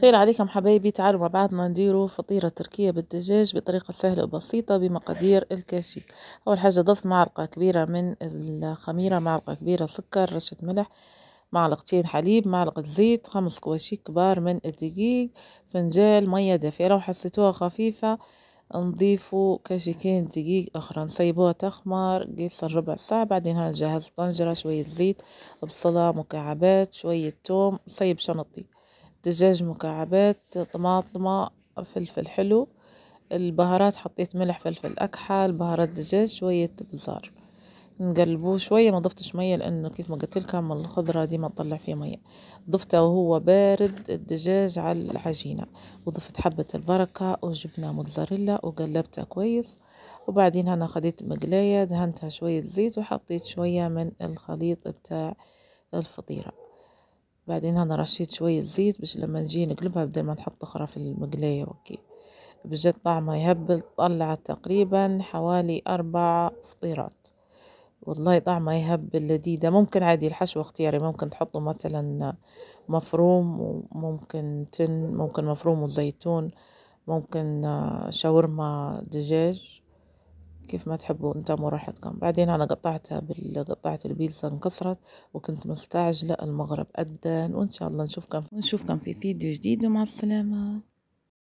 خير عليكم حبايبي تعالوا مع بعضنا نديروا فطيرة تركية بالدجاج بطريقة سهلة وبسيطة بمقادير الكاشي أول حاجة ضفت معلقة كبيرة من الخميرة معلقة كبيرة سكر رشة ملح معلقتين حليب معلقة زيت خمس كواشي كبار من الدقيق فنجال مية دافئة لو حسيتوها خفيفة نضيفوا كاشيكين دقيق اخرى نسيبوها تخمر قيس ربع ساعة بعدين هنجهز طنجرة شوية زيت بصلة مكعبات شوية توم سيب شنطي دجاج مكعبات طماطمة فلفل حلو البهارات حطيت ملح فلفل أكحل بهارات دجاج شوية بزار نقلبوه شوية ما ضفتش مية لأنه كيف ما قلت لكم الخضرة ديما تطلع فيه مية ضفته وهو بارد الدجاج على العجينة وضفت حبة البركة وجبنة موتزاريلا وقلبتها كويس وبعدين هنا خديت مقلاية دهنتها شوية زيت وحطيت شوية من الخليط بتاع الفطيرة بعدين هنا رشيت شوية زيت باش لما نجي نقلبها بدل ما نحط اخرى في المقلاية وكي بجد طعمها يهبل طلعت تقريبا حوالي أربع فطيرات والله طعمها يهبل لذيذة ممكن عادي الحشوة اختياري ممكن تحطوا مثلا مفروم وممكن تن ممكن مفروم وزيتون ممكن شاورما دجاج كيف ما تحبوا انتموا راحتكم بعدين أنا قطعتها بال... قطعت البيتزا انكسرت وكنت مستعجلة المغرب أذن وإن شاء الله نشوفكم نشوفكم في فيديو جديد ومع السلامة